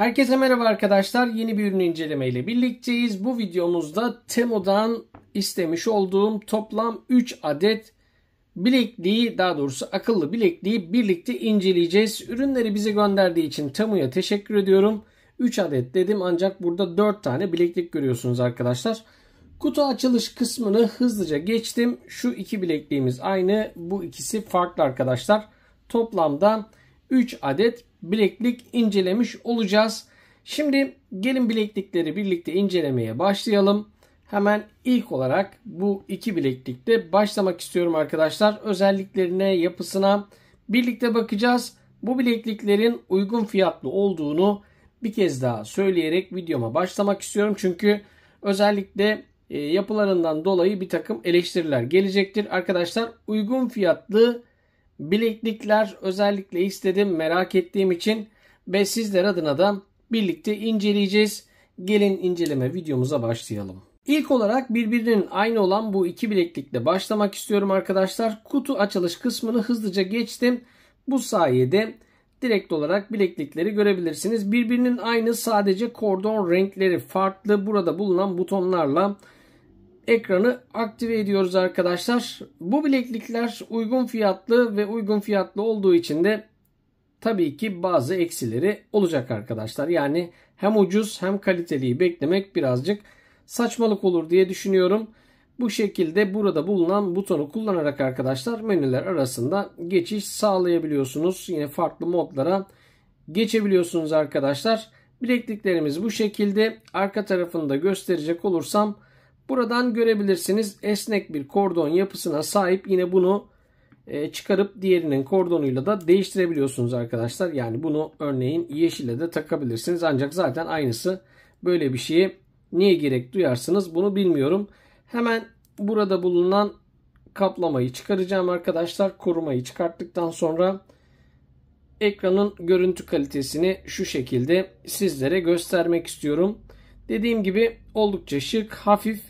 Herkese merhaba arkadaşlar. Yeni bir ürün inceleme ile birlikteyiz. Bu videomuzda Temo'dan istemiş olduğum toplam 3 adet bilekliği daha doğrusu akıllı bilekliği birlikte inceleyeceğiz. Ürünleri bize gönderdiği için Temo'ya teşekkür ediyorum. 3 adet dedim ancak burada 4 tane bileklik görüyorsunuz arkadaşlar. Kutu açılış kısmını hızlıca geçtim. Şu iki bilekliğimiz aynı. Bu ikisi farklı arkadaşlar. Toplamda 3 adet bileklik incelemiş olacağız. Şimdi gelin bileklikleri birlikte incelemeye başlayalım. Hemen ilk olarak bu iki bileklikte başlamak istiyorum arkadaşlar. Özelliklerine, yapısına birlikte bakacağız. Bu bilekliklerin uygun fiyatlı olduğunu bir kez daha söyleyerek videoma başlamak istiyorum. Çünkü özellikle e, yapılarından dolayı bir takım eleştiriler gelecektir. Arkadaşlar uygun fiyatlı bileklikler özellikle istedim merak ettiğim için ve sizler adına da birlikte inceleyeceğiz. Gelin inceleme videomuza başlayalım. İlk olarak birbirinin aynı olan bu iki bileklikle başlamak istiyorum arkadaşlar. Kutu açılış kısmını hızlıca geçtim. Bu sayede direkt olarak bileklikleri görebilirsiniz. Birbirinin aynı sadece kordon renkleri farklı. Burada bulunan butonlarla ekranı aktive ediyoruz arkadaşlar. Bu bileklikler uygun fiyatlı ve uygun fiyatlı olduğu için de tabii ki bazı eksileri olacak arkadaşlar. Yani hem ucuz hem kaliteliyi beklemek birazcık saçmalık olur diye düşünüyorum. Bu şekilde burada bulunan butonu kullanarak arkadaşlar menüler arasında geçiş sağlayabiliyorsunuz. Yine farklı modlara geçebiliyorsunuz arkadaşlar. Bilekliklerimiz bu şekilde. Arka tarafını da gösterecek olursam Buradan görebilirsiniz esnek bir kordon yapısına sahip. Yine bunu e, çıkarıp diğerinin kordonuyla da değiştirebiliyorsunuz arkadaşlar. Yani bunu örneğin yeşile de takabilirsiniz. Ancak zaten aynısı böyle bir şeye niye gerek duyarsınız bunu bilmiyorum. Hemen burada bulunan kaplamayı çıkaracağım arkadaşlar. Korumayı çıkarttıktan sonra ekranın görüntü kalitesini şu şekilde sizlere göstermek istiyorum. Dediğim gibi oldukça şık, hafif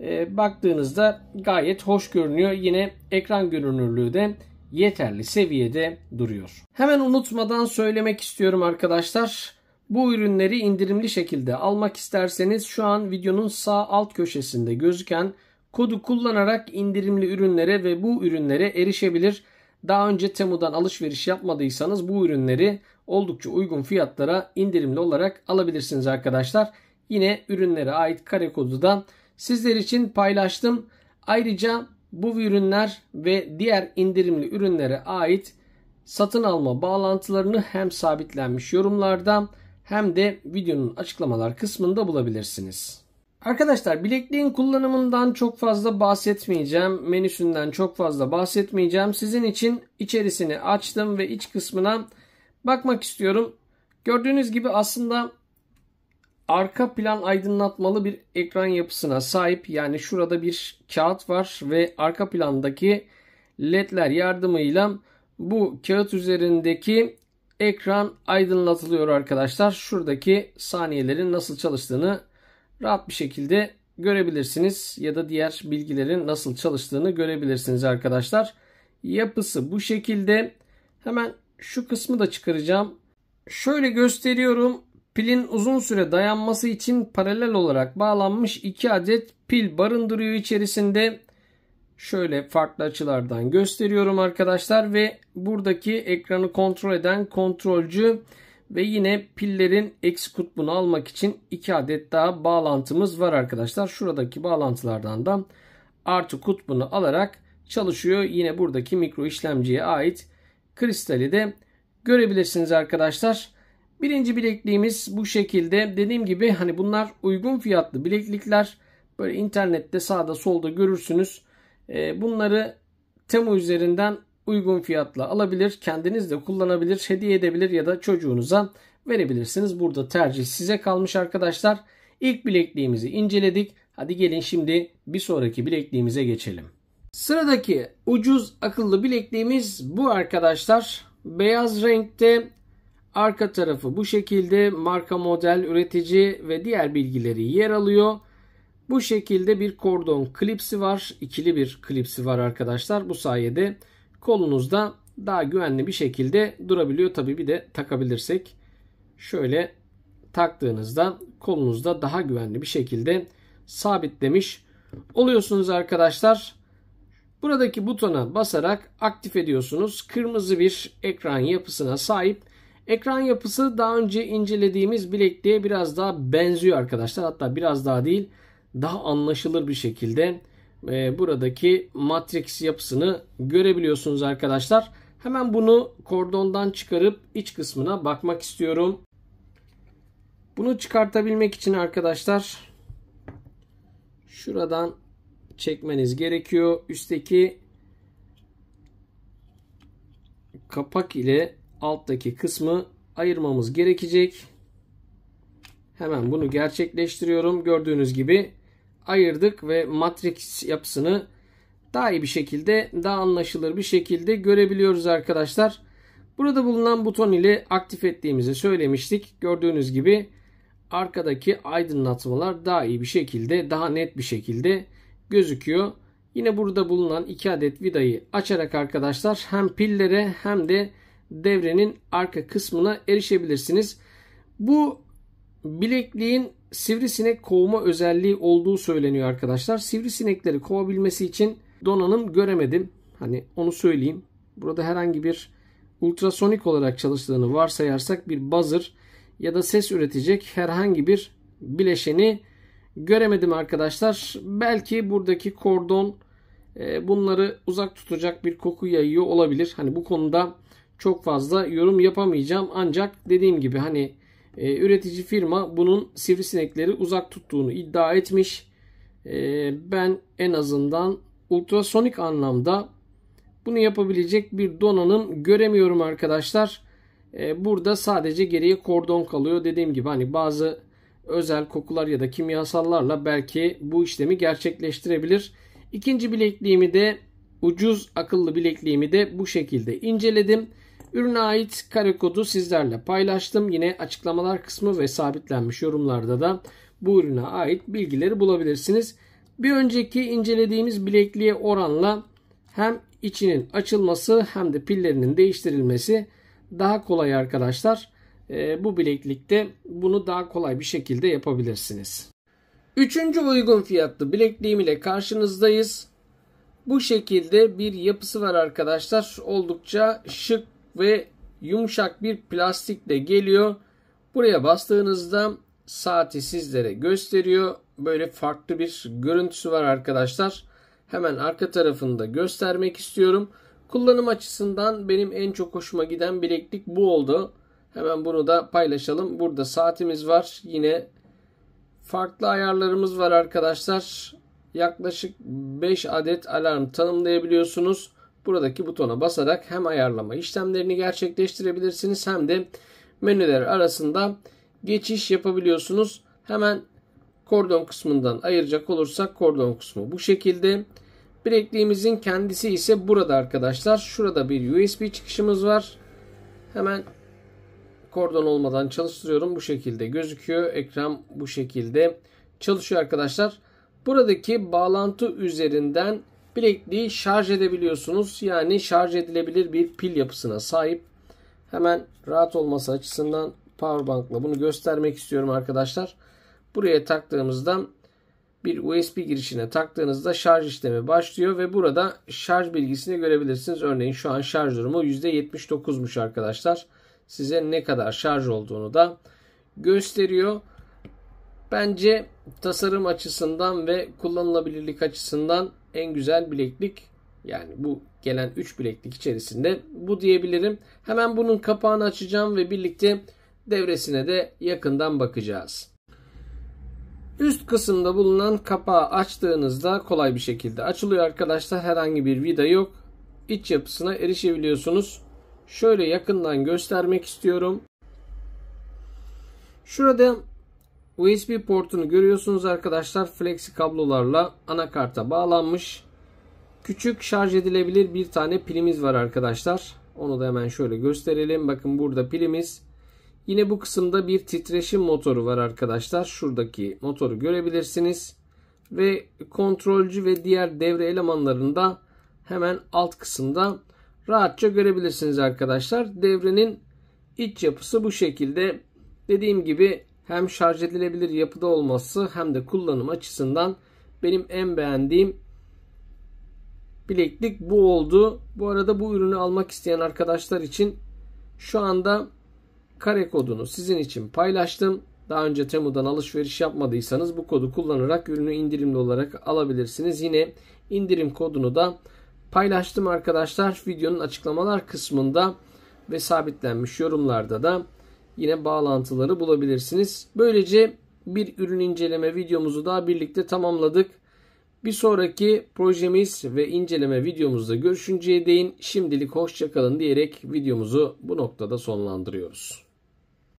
e, baktığınızda gayet hoş görünüyor. Yine ekran görünürlüğü de yeterli seviyede duruyor. Hemen unutmadan söylemek istiyorum arkadaşlar. Bu ürünleri indirimli şekilde almak isterseniz şu an videonun sağ alt köşesinde gözüken kodu kullanarak indirimli ürünlere ve bu ürünlere erişebilir. Daha önce Temu'dan alışveriş yapmadıysanız bu ürünleri oldukça uygun fiyatlara indirimli olarak alabilirsiniz arkadaşlar. Yine ürünlere ait kare kodu da sizler için paylaştım. Ayrıca bu ürünler ve diğer indirimli ürünlere ait satın alma bağlantılarını hem sabitlenmiş yorumlarda hem de videonun açıklamalar kısmında bulabilirsiniz. Arkadaşlar bilekliğin kullanımından çok fazla bahsetmeyeceğim. Menüsünden çok fazla bahsetmeyeceğim. Sizin için içerisini açtım ve iç kısmına bakmak istiyorum. Gördüğünüz gibi aslında arka plan aydınlatmalı bir ekran yapısına sahip. Yani şurada bir kağıt var ve arka plandaki ledler yardımıyla bu kağıt üzerindeki ekran aydınlatılıyor arkadaşlar. Şuradaki saniyelerin nasıl çalıştığını rahat bir şekilde görebilirsiniz ya da diğer bilgilerin nasıl çalıştığını görebilirsiniz arkadaşlar. Yapısı bu şekilde. Hemen şu kısmı da çıkaracağım. Şöyle gösteriyorum. Pilin uzun süre dayanması için paralel olarak bağlanmış iki adet pil barındırıyor içerisinde. Şöyle farklı açılardan gösteriyorum arkadaşlar ve buradaki ekranı kontrol eden kontrolcü ve yine pillerin eksi kutbunu almak için iki adet daha bağlantımız var arkadaşlar. Şuradaki bağlantılardan da artı kutbunu alarak çalışıyor. Yine buradaki mikro işlemciye ait kristali de görebilirsiniz arkadaşlar. Birinci bilekliğimiz bu şekilde. Dediğim gibi hani bunlar uygun fiyatlı bileklikler. Böyle internette sağda solda görürsünüz. Ee, bunları Temu üzerinden uygun fiyatla alabilir. Kendiniz de kullanabilir, hediye edebilir ya da çocuğunuza verebilirsiniz. Burada tercih size kalmış arkadaşlar. İlk bilekliğimizi inceledik. Hadi gelin şimdi bir sonraki bilekliğimize geçelim. Sıradaki ucuz akıllı bilekliğimiz bu arkadaşlar. Beyaz renkte Arka tarafı bu şekilde marka model, üretici ve diğer bilgileri yer alıyor. Bu şekilde bir kordon klipsi var. ikili bir klipsi var arkadaşlar. Bu sayede kolunuzda daha güvenli bir şekilde durabiliyor. Tabi bir de takabilirsek şöyle taktığınızda kolunuzda daha güvenli bir şekilde sabitlemiş oluyorsunuz arkadaşlar. Buradaki butona basarak aktif ediyorsunuz. Kırmızı bir ekran yapısına sahip Ekran yapısı daha önce incelediğimiz bilekliğe biraz daha benziyor arkadaşlar. Hatta biraz daha değil daha anlaşılır bir şekilde e, buradaki matrix yapısını görebiliyorsunuz arkadaşlar. Hemen bunu kordondan çıkarıp iç kısmına bakmak istiyorum. Bunu çıkartabilmek için arkadaşlar şuradan çekmeniz gerekiyor. Üstteki kapak ile alttaki kısmı ayırmamız gerekecek. Hemen bunu gerçekleştiriyorum. Gördüğünüz gibi ayırdık ve matrix yapısını daha iyi bir şekilde, daha anlaşılır bir şekilde görebiliyoruz arkadaşlar. Burada bulunan buton ile aktif ettiğimizi söylemiştik. Gördüğünüz gibi arkadaki aydınlatmalar daha iyi bir şekilde, daha net bir şekilde gözüküyor. Yine burada bulunan iki adet vidayı açarak arkadaşlar hem pillere hem de devrenin arka kısmına erişebilirsiniz. Bu bilekliğin sivrisinek kovma özelliği olduğu söyleniyor arkadaşlar. Sivrisinekleri kovabilmesi için donanım göremedim. Hani onu söyleyeyim. Burada herhangi bir ultrasonik olarak çalıştığını varsayarsak bir buzzer ya da ses üretecek herhangi bir bileşeni göremedim arkadaşlar. Belki buradaki kordon e, bunları uzak tutacak bir koku yayıyor olabilir. Hani bu konuda çok fazla yorum yapamayacağım. Ancak dediğim gibi hani e, üretici firma bunun sivrisinekleri uzak tuttuğunu iddia etmiş. E, ben en azından ultrasonik anlamda bunu yapabilecek bir donanım göremiyorum arkadaşlar. E, burada sadece geriye kordon kalıyor. Dediğim gibi hani bazı özel kokular ya da kimyasallarla belki bu işlemi gerçekleştirebilir. İkinci bilekliğimi de ucuz akıllı bilekliğimi de bu şekilde inceledim. Ürüne ait kare kodu sizlerle paylaştım. Yine açıklamalar kısmı ve sabitlenmiş yorumlarda da bu ürüne ait bilgileri bulabilirsiniz. Bir önceki incelediğimiz bilekliğe oranla hem içinin açılması hem de pillerinin değiştirilmesi daha kolay arkadaşlar. Ee, bu bileklikte bunu daha kolay bir şekilde yapabilirsiniz. Üçüncü uygun fiyatlı bilekliğim ile karşınızdayız. Bu şekilde bir yapısı var arkadaşlar. Oldukça şık ve yumuşak bir plastikle geliyor. Buraya bastığınızda saati sizlere gösteriyor. Böyle farklı bir görüntüsü var arkadaşlar. Hemen arka tarafını da göstermek istiyorum. Kullanım açısından benim en çok hoşuma giden bileklik bu oldu. Hemen bunu da paylaşalım. Burada saatimiz var. Yine farklı ayarlarımız var arkadaşlar. Yaklaşık 5 adet alarm tanımlayabiliyorsunuz. Buradaki butona basarak hem ayarlama işlemlerini gerçekleştirebilirsiniz hem de menüler arasında geçiş yapabiliyorsunuz. Hemen kordon kısmından ayıracak olursak kordon kısmı bu şekilde. Bilekliğimizin kendisi ise burada arkadaşlar. Şurada bir USB çıkışımız var. Hemen kordon olmadan çalıştırıyorum. Bu şekilde gözüküyor. Ekran bu şekilde çalışıyor arkadaşlar. Buradaki bağlantı üzerinden Bilekliği şarj edebiliyorsunuz. Yani şarj edilebilir bir pil yapısına sahip. Hemen rahat olması açısından powerbankla bunu göstermek istiyorum arkadaşlar. Buraya taktığımızda bir USB girişine taktığınızda şarj işlemi başlıyor ve burada şarj bilgisini görebilirsiniz. Örneğin şu an şarj durumu %79'muş arkadaşlar. Size ne kadar şarj olduğunu da gösteriyor. Bence tasarım açısından ve kullanılabilirlik açısından en güzel bileklik yani bu gelen 3 bileklik içerisinde bu diyebilirim. Hemen bunun kapağını açacağım ve birlikte devresine de yakından bakacağız. Üst kısımda bulunan kapağı açtığınızda kolay bir şekilde açılıyor arkadaşlar. Herhangi bir vida yok. İç yapısına erişebiliyorsunuz. Şöyle yakından göstermek istiyorum. Şurada USB portunu görüyorsunuz arkadaşlar. Flexi kablolarla anakarta bağlanmış. Küçük şarj edilebilir bir tane pilimiz var arkadaşlar. Onu da hemen şöyle gösterelim. Bakın burada pilimiz. Yine bu kısımda bir titreşim motoru var arkadaşlar. Şuradaki motoru görebilirsiniz. Ve kontrolcü ve diğer devre elemanlarını da hemen alt kısımda rahatça görebilirsiniz arkadaşlar. Devrenin iç yapısı bu şekilde. Dediğim gibi hem şarj edilebilir yapıda olması hem de kullanım açısından benim en beğendiğim bileklik bu oldu. Bu arada bu ürünü almak isteyen arkadaşlar için şu anda kare kodunu sizin için paylaştım. Daha önce Temu'dan alışveriş yapmadıysanız bu kodu kullanarak ürünü indirimli olarak alabilirsiniz. Yine indirim kodunu da paylaştım arkadaşlar. Videonun açıklamalar kısmında ve sabitlenmiş yorumlarda da yine bağlantıları bulabilirsiniz. Böylece bir ürün inceleme videomuzu daha birlikte tamamladık. Bir sonraki projemiz ve inceleme videomuzda görüşünceye değin şimdilik hoşçakalın diyerek videomuzu bu noktada sonlandırıyoruz.